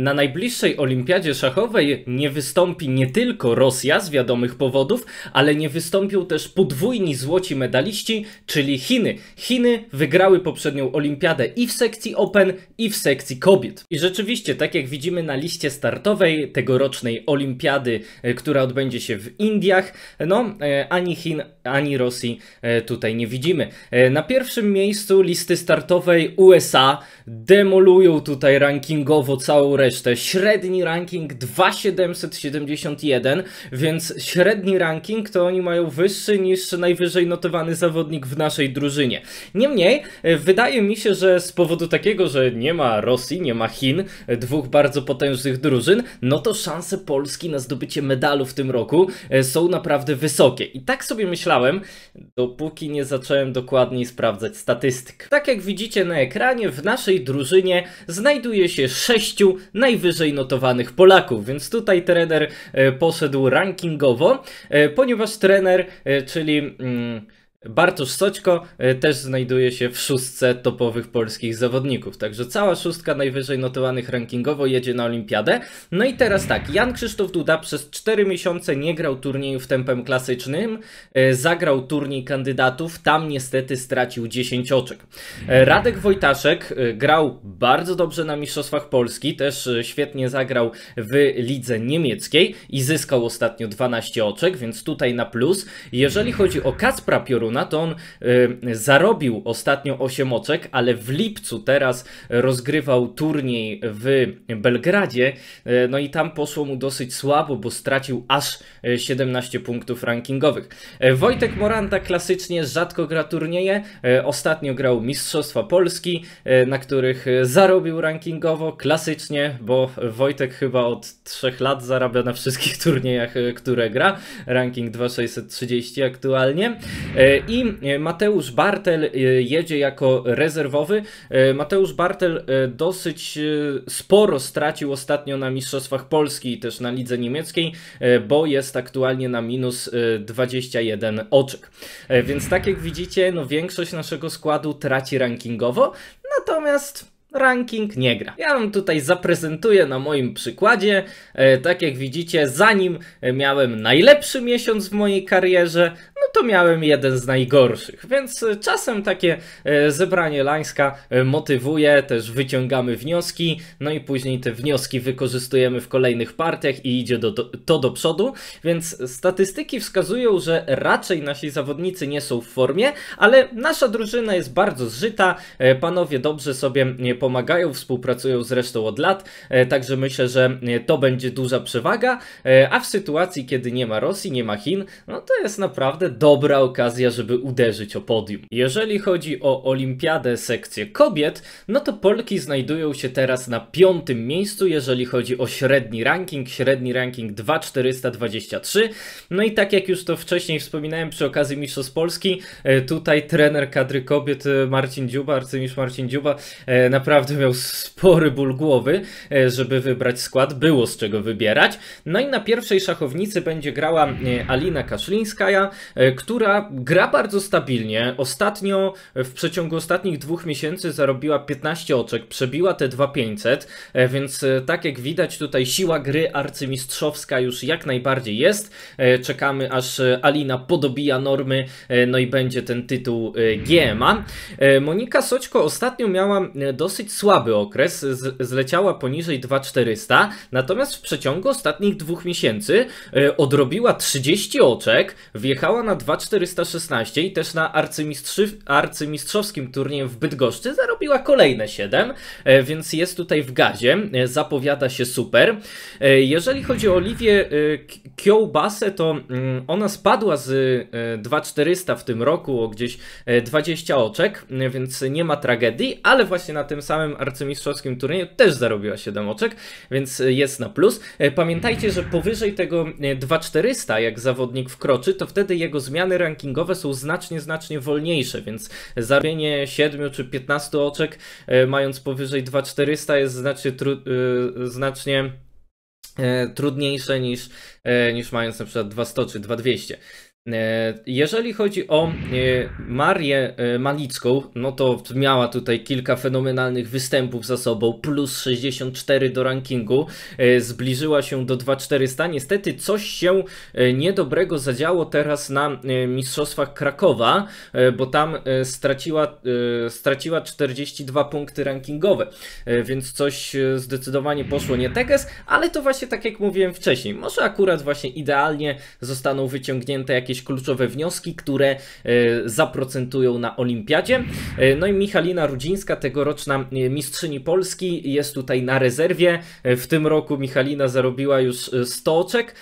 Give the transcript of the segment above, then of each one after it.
Na najbliższej olimpiadzie szachowej nie wystąpi nie tylko Rosja z wiadomych powodów, ale nie wystąpią też podwójni złoci medaliści, czyli Chiny. Chiny wygrały poprzednią olimpiadę i w sekcji Open, i w sekcji kobiet. I rzeczywiście, tak jak widzimy na liście startowej tegorocznej olimpiady, e, która odbędzie się w Indiach, no e, ani Chin, ani Rosji e, tutaj nie widzimy. Na pierwszym miejscu listy startowej USA demolują tutaj rankingowo całą resztę resztę. Średni ranking 2771, więc średni ranking to oni mają wyższy niż najwyżej notowany zawodnik w naszej drużynie. Niemniej, e, wydaje mi się, że z powodu takiego, że nie ma Rosji, nie ma Chin, e, dwóch bardzo potężnych drużyn, no to szanse Polski na zdobycie medalu w tym roku e, są naprawdę wysokie. I tak sobie myślałem, dopóki nie zacząłem dokładniej sprawdzać statystyk. Tak jak widzicie na ekranie, w naszej drużynie znajduje się sześciu najwyżej notowanych Polaków, więc tutaj trener e, poszedł rankingowo, e, ponieważ trener, e, czyli... Mm, Bartusz Soćko e, też znajduje się w szóstce topowych polskich zawodników, także cała szóstka najwyżej notowanych rankingowo jedzie na olimpiadę. No i teraz tak, Jan Krzysztof Duda przez 4 miesiące nie grał turnieju w tempem klasycznym, e, zagrał turniej kandydatów, tam niestety stracił 10 oczek. E, Radek Wojtaszek grał bardzo dobrze na Mistrzostwach Polski, też świetnie zagrał w lidze niemieckiej i zyskał ostatnio 12 oczek, więc tutaj na plus. Jeżeli chodzi o Kacpra Piorun, Toruna, to on y, zarobił ostatnio 8 oczek, ale w lipcu teraz rozgrywał turniej w Belgradzie, y, no i tam poszło mu dosyć słabo, bo stracił aż 17 y, punktów rankingowych. Wojtek Moranta klasycznie rzadko gra turnieje, ostatnio grał Mistrzostwa Polski, na których zarobił rankingowo, klasycznie, bo Wojtek chyba od 3 lat zarabia na wszystkich turniejach, które gra, ranking 2630 aktualnie i e, Mateusz Bartel e, jedzie jako rezerwowy. E, Mateusz Bartel dosyć sporo stracił ostatnio na Mistrzostwach Polski i też na Lidze Niemieckiej, bo jest aktualnie na minus 21 oczek. Więc tak jak widzicie, no większość naszego składu traci rankingowo, natomiast ranking nie gra. Ja wam tutaj zaprezentuję na moim przykładzie. Tak jak widzicie, zanim miałem najlepszy miesiąc w mojej karierze, to miałem jeden z najgorszych. Więc e, czasem takie e, zebranie Lańska e, motywuje, też wyciągamy wnioski, no i później te wnioski wykorzystujemy w kolejnych partiach i idzie do, do, to do przodu. Więc statystyki wskazują, że raczej nasi zawodnicy nie są w formie, ale nasza drużyna jest bardzo zżyta, panowie dobrze sobie pomagają, współpracują zresztą od lat, także myślę, że to będzie duża przewaga, a w sytuacji, kiedy nie ma Rosji, nie ma Chin, no to jest naprawdę dobra okazja, żeby uderzyć o podium. Jeżeli chodzi o olimpiadę sekcję kobiet, no to Polki znajdują się teraz na piątym miejscu, jeżeli chodzi o średni ranking, średni ranking 2423. No i tak jak już to wcześniej wspominałem przy okazji Mistrzostw Polski, e, tutaj trener kadry kobiet e, Marcin Dziuba, arcymistrz Marcin Dziuba, e, naprawdę miał spory ból głowy, żeby wybrać skład, było z czego wybierać. No i na pierwszej szachownicy będzie grała Alina Kaszlińskaja, która gra bardzo stabilnie. Ostatnio, w przeciągu ostatnich dwóch miesięcy zarobiła 15 oczek, przebiła te 2500, e, więc e, tak jak widać tutaj siła gry arcymistrzowska już jak najbardziej jest. E, czekamy aż Alina podobija normy, no i będzie ten tytuł GMA. Monika Soćko ostatnio miała dosyć słaby okres, zleciała poniżej 2400, natomiast w przeciągu ostatnich dwóch miesięcy odrobiła 30 oczek, wjechała na 2416 i też na arcymistrz... arcymistrzowskim turnieju w Bydgoszczy zarobiła kolejne 7, e, więc jest tutaj w gazie, e, zapowiada się super. E, jeżeli chodzi o Oliwię Kiołbasę, to mm, ona spadła z 2400 w tym roku o gdzieś 20 oczek, więc nie ma tragedii, ale właśnie na tym samym arcymistrzowskim turnieju też zarobiła 7 oczek, więc jest na plus. Pamiętajcie, że powyżej tego 2400, jak zawodnik wkroczy, to wtedy jego zmiana zmiany rankingowe są znacznie, znacznie wolniejsze, więc zarobienie 7 czy 15 oczek e, mając powyżej 2400 jest znacznie, e, znacznie e, trudniejsze niż, niż mając na przykład 200 czy 2200. E, jeżeli chodzi o e, Marię e, Malicką, no to miała tutaj kilka fenomenalnych występów za sobą, plus 64 do rankingu, zbliżyła się do 2,400. Niestety coś się niedobrego zadziało teraz na Mistrzostwach Krakowa, bo tam straciła, straciła 42 punkty rankingowe, więc coś zdecydowanie poszło nie teges, ale to właśnie tak jak mówiłem wcześniej, może akurat właśnie idealnie zostaną wyciągnięte jakieś jakieś kluczowe wnioski, które e, zaprocentują na olimpiadzie. E, no i Michalina Rudzińska, tegoroczna e, mistrzyni Polski, jest tutaj na rezerwie. W tym roku Michalina zarobiła już 100 oczek,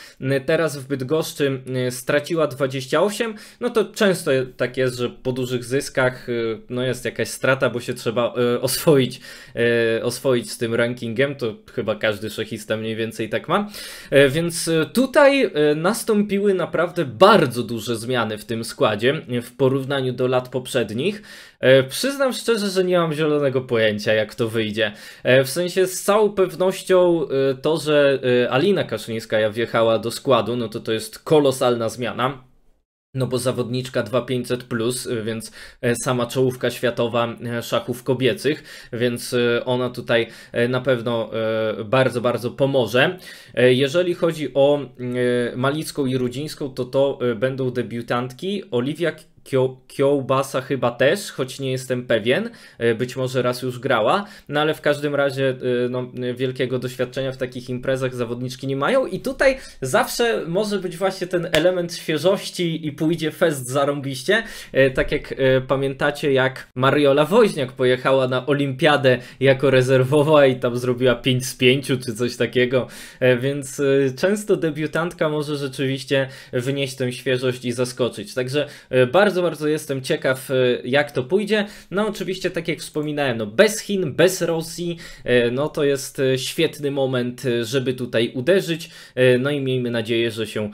teraz w Bydgoszczy straciła 28. No to często tak jest, że po dużych zyskach no jest jakaś strata, bo się trzeba oswoić, oswoić z tym rankingiem. To chyba każdy szachista mniej więcej tak ma. Więc tutaj nastąpiły naprawdę bardzo bardzo duże zmiany w tym składzie w porównaniu do lat poprzednich. E, przyznam szczerze, że nie mam zielonego pojęcia, jak to wyjdzie. E, w sensie z całą pewnością e, to, że Alina Kaszyńska wjechała do składu, no to to jest kolosalna zmiana no bo zawodniczka 2500, plus, y, więc e, sama czołówka światowa e, szachów kobiecych, więc e, ona tutaj na pewno bardzo, bardzo pomoże. Jeżeli chodzi o Malicką i Rudzińską, to to będą debiutantki. Oliwia Kiołbasa chyba też, choć nie jestem pewien, e, być może raz już grała, no ale w każdym razie e, no, wielkiego doświadczenia w takich imprezach zawodniczki nie mają i tutaj zawsze może być właśnie ten element świeżości i pójdzie fest zarąbiście, e, tak jak pamiętacie jak Mariola Woźniak pojechała na olimpiadę jako rezerwowa i tam zrobiła 5 z 5 czy coś takiego, więc często debiutantka może rzeczywiście wynieść tę świeżość i zaskoczyć, także bardzo bardzo, bardzo jestem ciekaw, y, jak to pójdzie. No oczywiście, tak jak wspominałem, no bez Chin, bez Rosji, y, no to jest y, świetny moment, żeby tutaj uderzyć. No i miejmy nadzieję, że się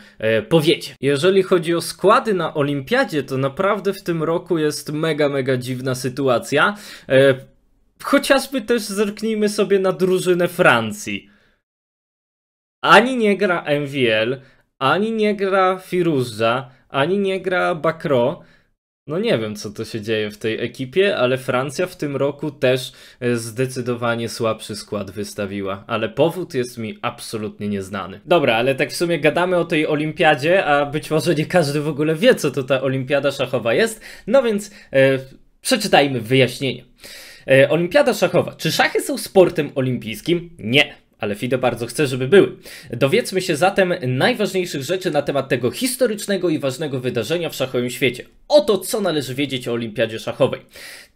powiedzie. Jeżeli chodzi o składy na olimpiadzie, to naprawdę w tym roku jest mega, mega dziwna sytuacja. Chociażby też zerknijmy sobie na drużynę Francji. Ani nie gra MVL, ani nie gra Firuzza, ani nie gra Bakro. No nie wiem, co to się dzieje w tej ekipie, ale Francja w tym roku też e, zdecydowanie słabszy skład wystawiła. Ale powód jest mi absolutnie nieznany. Dobra, ale tak w sumie gadamy o tej olimpiadzie, a być może nie każdy w ogóle wie, co to ta olimpiada szachowa jest. No więc e, przeczytajmy wyjaśnienie. E, olimpiada szachowa. Czy szachy są sportem olimpijskim? Nie ale FIDE bardzo chce, żeby były. Dowiedzmy się zatem najważniejszych rzeczy na temat tego historycznego i ważnego wydarzenia w szachowym świecie. Oto co należy wiedzieć o Olimpiadzie Szachowej.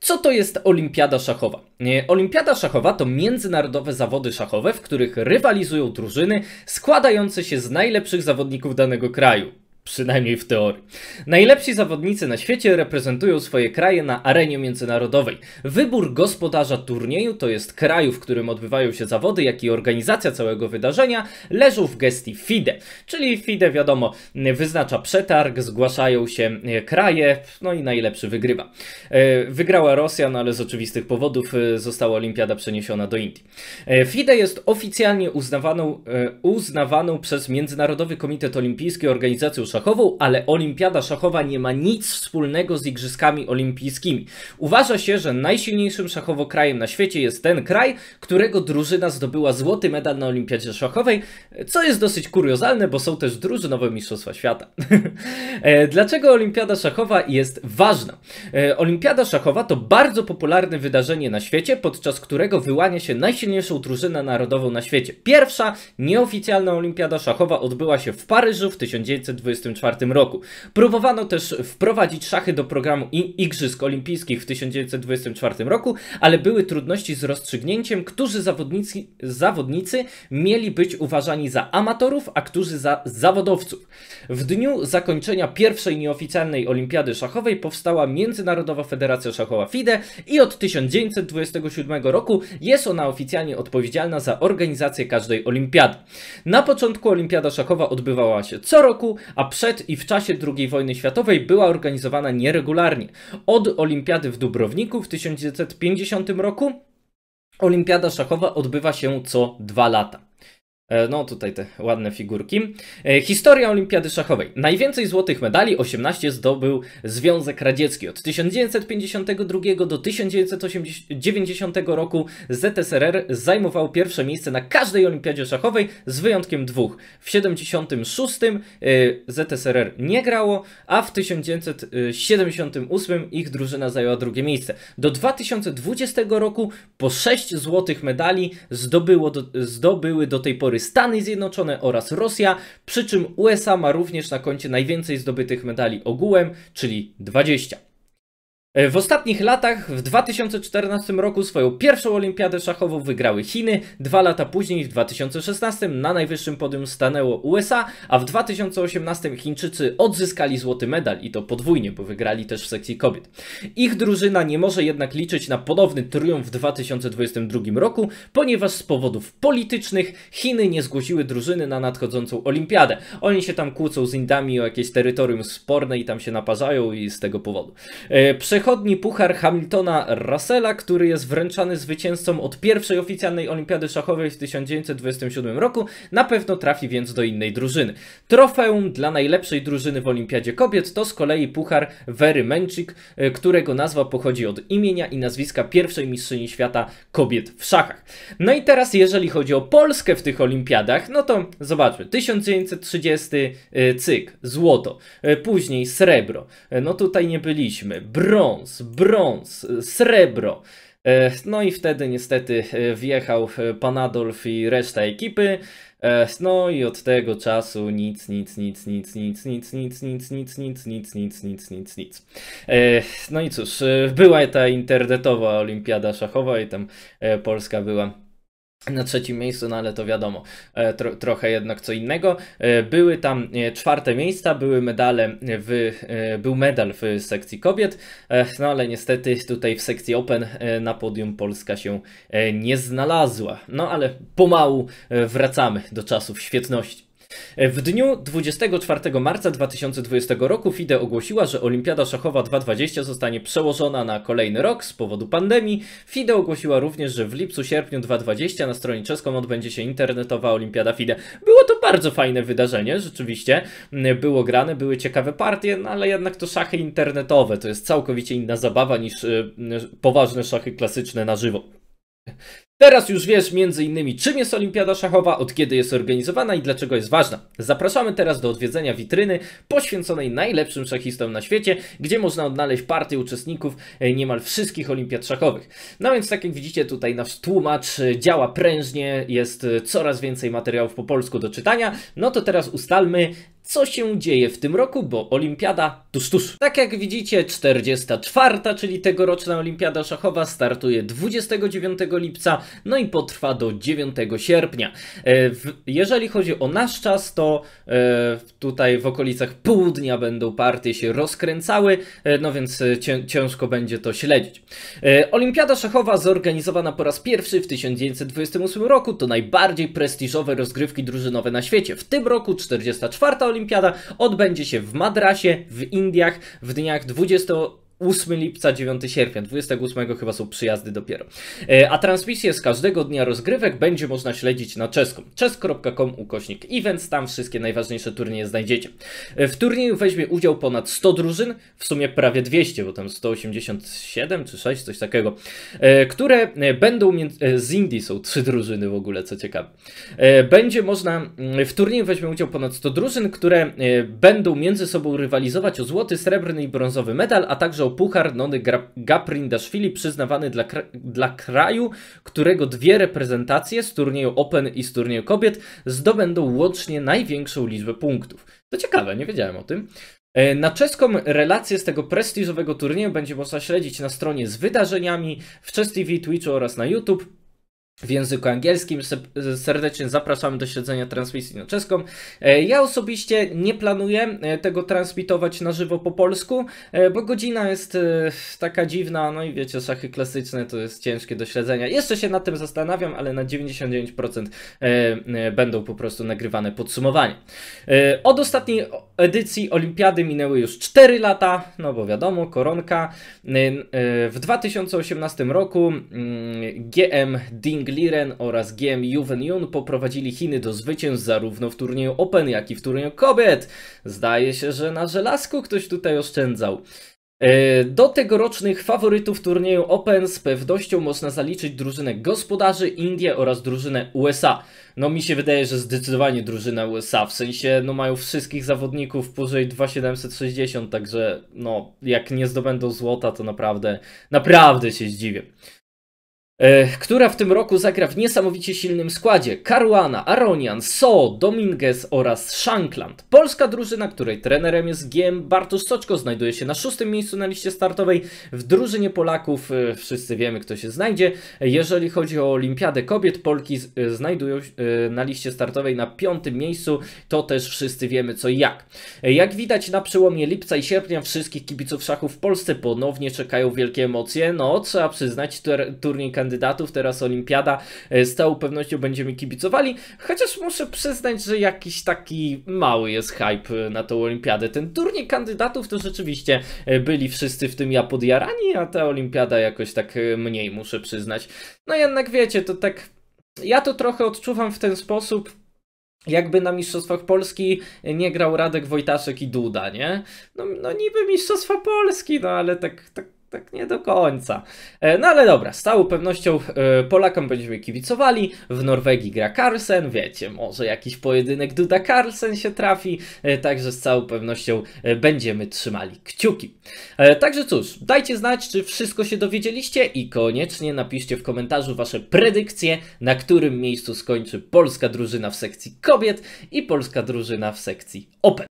Co to jest Olimpiada Szachowa? Olimpiada Szachowa to międzynarodowe zawody szachowe, w których rywalizują drużyny składające się z najlepszych zawodników danego kraju. Przynajmniej w teorii. Najlepsi zawodnicy na świecie reprezentują swoje kraje na arenie międzynarodowej. Wybór gospodarza turnieju to jest kraju, w którym odbywają się zawody, jak i organizacja całego wydarzenia leżą w gestii FIDE. Czyli FIDE, wiadomo, wyznacza przetarg, zgłaszają się e, kraje, no i najlepszy wygrywa. E, wygrała Rosja, no ale z oczywistych powodów e, została olimpiada przeniesiona do Indii. FIDE jest oficjalnie uznawaną, uznawaną przez Międzynarodowy Komitet Olimpijski organizacją szachową, ale olimpiada szachowa nie ma nic wspólnego z igrzyskami olimpijskimi. Uważa się, że najsilniejszym szachowo krajem na świecie jest ten kraj, którego drużyna zdobyła złoty medal na olimpiadzie szachowej, co jest dosyć kuriozalne, bo są też drużynowe mistrzostwa świata. E, dlaczego olimpiada szachowa jest ważna? E, olimpiada szachowa to bardzo popularne wydarzenie na świecie, podczas którego wyłania się najsilniejszą drużynę narodową na świecie. Pierwsza nieoficjalna olimpiada szachowa odbyła się w Paryżu w 1920 1924 roku. Próbowano też wprowadzić szachy do programu Igrzysk Olimpijskich w 1924 roku, ale były trudności z rozstrzygnięciem, którzy zawodnicy, zawodnicy mieli być uważani za amatorów, a którzy za zawodowców. W dniu zakończenia pierwszej nieoficjalnej olimpiady szachowej powstała Międzynarodowa Federacja Szachowa FIDE i od 1927 roku jest ona oficjalnie odpowiedzialna za organizację każdej olimpiady. Na początku olimpiada szachowa odbywała się co roku, a przed i w czasie II wojny światowej była organizowana nieregularnie. Od olimpiady w Dubrowniku w 1950 roku Olimpiada szachowa odbywa się co dwa lata. E, no, tutaj te ładne figurki. E, historia Olimpiady Szachowej. Najwięcej złotych medali, 18, zdobył Związek Radziecki. Od 1952 do 1990 roku ZSRR zajmował pierwsze miejsce na każdej Olimpiadzie Szachowej, z wyjątkiem dwóch. W 1976 e, ZSRR nie grało, a w 1978 ich drużyna zajęła drugie miejsce. Do 2020 roku po 6 złotych medali zdobyło do, zdobyły do tej pory zdobyły Stany Zjednoczone oraz Rosja, przy czym USA ma również na koncie najwięcej zdobytych medali ogółem, czyli 20. E, w ostatnich latach, w 2014 roku swoją pierwszą olimpiadę szachową wygrały Chiny, dwa lata później, w 2016 na najwyższym podium stanęło USA, a w 2018 Chińczycy odzyskali złoty medal i to podwójnie, bo wygrali też w sekcji kobiet. Ich drużyna nie może jednak liczyć na ponowny triumf w 2022 roku, ponieważ z powodów politycznych Chiny nie zgłosiły drużyny na nadchodzącą olimpiadę. Oni się tam kłócą z Indami o jakieś terytorium sporne i tam się naparzają i z tego powodu. E, Przechodzi przechodni puchar Hamiltona Russella, który jest wręczany zwycięzcą od pierwszej oficjalnej olimpiady szachowej w 1927 roku, na pewno trafi więc do innej drużyny. Trofeum dla najlepszej drużyny w olimpiadzie kobiet to z kolei puchar Wery Męczyk, e, którego nazwa pochodzi od imienia i nazwiska pierwszej mistrzyni świata kobiet w szachach. No i teraz jeżeli chodzi o Polskę w tych olimpiadach, no to zobaczmy, 1930 e, cyk, złoto, e, później srebro, no tutaj nie byliśmy, brąz, brąz, srebro. No i wtedy niestety wjechał pan Adolf i reszta ekipy. No i od tego czasu nic, nic, nic, nic, nic, nic, nic, nic, nic, nic, nic, nic, nic, nic, nic. No i cóż, była ta internetowa olimpiada szachowa i tam Polska była na trzecim miejscu, no ale to wiadomo, e, tro, trochę jednak co innego. E, były tam e, czwarte miejsca, były medale w, był medal w sekcji kobiet, no ale niestety tutaj w sekcji Open na podium Polska się nie znalazła. No ale pomału wracamy do czasów świetności. W dniu 24 marca 2020 roku FIDE ogłosiła, że Olimpiada Szachowa 2020 zostanie przełożona na kolejny rok z powodu pandemii. FIDE ogłosiła również, że w lipcu-sierpniu 2020 na stronie czeską odbędzie się internetowa Olimpiada FIDE. Było to bardzo fajne wydarzenie, rzeczywiście. Było grane, były ciekawe partie, no ale jednak to szachy internetowe. To jest całkowicie inna zabawa niż y, poważne szachy klasyczne na żywo. Teraz już wiesz m.in. czym jest Olimpiada Szachowa, od kiedy jest organizowana i dlaczego jest ważna. Zapraszamy teraz do odwiedzenia witryny poświęconej najlepszym szachistom na świecie, gdzie można odnaleźć partie uczestników e, niemal wszystkich olimpiad szachowych. No więc tak jak widzicie tutaj nasz tłumacz e, działa prężnie, jest e, coraz więcej materiałów po polsku do czytania. No to teraz ustalmy co się dzieje w tym roku, bo olimpiada tuż tuż. Tak jak widzicie 44, czyli tegoroczna olimpiada szachowa startuje 29 lipca no i potrwa do 9 sierpnia. E, jeżeli chodzi o nasz czas, to e, tutaj w okolicach południa będą partie się rozkręcały, e, no więc ciężko będzie to śledzić. Olimpiada szachowa zorganizowana po raz pierwszy w 1928 roku to najbardziej prestiżowe rozgrywki drużynowe na świecie. W tym roku 44. Olimpiada odbędzie się w Madrasie w Indiach w dniach 20 8 lipca, 9 sierpnia, 28 chyba są przyjazdy dopiero. E, a transmisję z każdego dnia rozgrywek będzie można śledzić na czeską. czesk.com ukośnik events, tam wszystkie najważniejsze turnieje znajdziecie. E, w turnieju weźmie udział ponad 100 drużyn, w sumie prawie 200, bo tam 187 czy 6, coś takiego, e, które będą, z Indii są trzy drużyny w ogóle, co ciekawe. Będzie można, mm, w turnieju weźmie udział ponad 100 drużyn, które będą między sobą rywalizować o złoty, srebrny i brązowy medal, a także o został puchar Nony Gaprindaszwili przyznawany dla, dla kraju, którego dwie reprezentacje z turnieju Open i z turnieju kobiet zdobędą łącznie największą liczbę punktów. To ciekawe, nie wiedziałem o tym. E, na czeską relację z tego prestiżowego turnieju będzie można śledzić na stronie z wydarzeniami, w Chess TV, Twitchu oraz na YouTube w języku angielskim. Serdecznie zapraszamy do śledzenia transmisji na czeską. E, ja osobiście nie planuję e, tego transmitować na żywo po polsku, e, bo godzina jest taka dziwna, no i wiecie, szachy klasyczne to jest ciężkie do śledzenia. Jeszcze się nad tym zastanawiam, ale na 99% będą po prostu nagrywane podsumowania. Od ostatniej edycji Olimpiady minęły już 4 lata, no bo wiadomo, koronka. Y, y, w 2018 roku GM mm, Dingliren oraz GM Juven Yun poprowadzili Chiny do zwycięstw zarówno w turnieju Open, jak i w turnieju kobiet. Zdaje się, że na żelazku ktoś tutaj oszczędzał. E, do tegorocznych faworytów turnieju Open z pewnością można zaliczyć drużynę gospodarzy Indie oraz drużynę USA. No mi się wydaje, że zdecydowanie drużyna USA, w sensie no mają wszystkich zawodników powyżej 2760, także no jak nie zdobędą złota to naprawdę, naprawdę się zdziwię. E, która w tym roku zagra w niesamowicie silnym składzie. Caruana, Aronian, So, Dominguez oraz Shankland. Polska drużyna, której trenerem jest GM Bartosz Soczko, znajduje się na szóstym miejscu na liście startowej. W drużynie Polaków e, wszyscy wiemy, kto się znajdzie. Jeżeli chodzi o Olimpiadę Kobiet, Polki e, znajdują się na liście startowej na piątym miejscu. To też wszyscy wiemy co i jak. Jak widać na przełomie lipca i sierpnia wszystkich kibiców szachów w Polsce ponownie czekają wielkie emocje. No, trzeba przyznać, turniej kandydatów, teraz Olimpiada, e, z całą pewnością będziemy kibicowali, chociaż muszę przyznać, że jakiś taki mały jest hype e, na tą Olimpiadę. Ten turniej kandydatów to rzeczywiście e, byli wszyscy w tym ja podjarani, a ta Olimpiada jakoś tak mniej, muszę przyznać. No jednak wiecie, to tak... Ja to trochę odczuwam w ten sposób, jakby na Mistrzostwach Polski nie grał Radek Wojtaszek i Duda, nie? No, no niby Mistrzostwa Polski, no ale tak, tak tak nie do końca. E, no ale dobra, z całą pewnością e, Polakom będziemy kibicowali. W Norwegii gra Carlsen, wiecie, może jakiś pojedynek Duda Carlsen się trafi, e, także z całą pewnością będziemy trzymali kciuki. Także cóż, dajcie znać, czy wszystko się dowiedzieliście i koniecznie napiszcie w komentarzu wasze predykcje, na którym miejscu skończy polska drużyna w sekcji kobiet i polska drużyna w sekcji open.